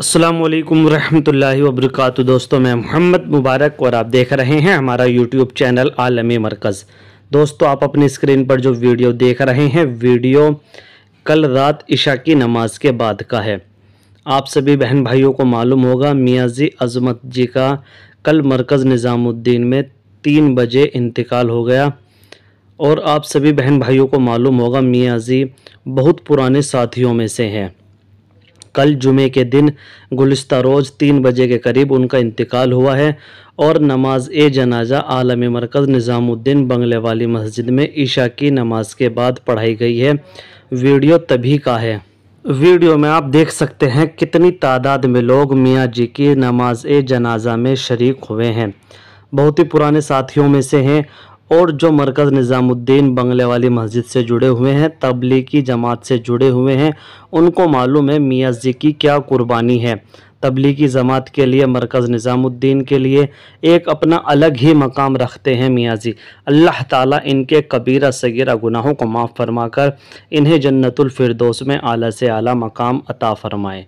असलम रहमतुल्लाहि वबरकत दोस्तों मैं मोहम्मद मुबारक और आप देख रहे हैं हमारा यूट्यूब चैनल आलमी मरकज़ दोस्तों आप अपनी स्क्रीन पर जो वीडियो देख रहे हैं वीडियो कल रात इशा की नमाज के बाद का है आप सभी बहन भाइयों को मालूम होगा मियाजी अजमत जी का कल मरकज़ निज़ामुद्दीन में तीन बजे इंतकाल हो गया और आप सभी बहन भाइयों को मालूम होगा मियाजी बहुत पुराने साथियों में से हैं कल जुमे के दिन गुलस्ता रोज़ तीन बजे के करीब उनका इंतकाल हुआ है और नमाज ए जनाजा आलमी मरकज़ निज़ामुद्दीन बंगले वाली मस्जिद में ईशा की नमाज के बाद पढ़ाई गई है वीडियो तभी का है वीडियो में आप देख सकते हैं कितनी तादाद में लोग मियाँ जी की नमाज ए जनाजा में शरीक हुए हैं बहुत ही पुराने साथियों में से हैं और जो मरकज़ निज़ामुद्दीन बंगले वाली मस्जिद से जुड़े हुए हैं तबलीगी जमात से जुड़े हुए हैं उनको मालूम है मियाँ जी की क्या कुर्बानी है तबलीगी जमात के लिए मरकज़ निज़ामुद्दीन के लिए एक अपना अलग ही मकाम रखते हैं मियाँ जी अल्लाह ताला इनके कबीरा सगीरा गुनाहों को माफ़ फरमा कर इन्हें जन्नतुल फिरदौस में आला से आला मकाम अता फ़रमाए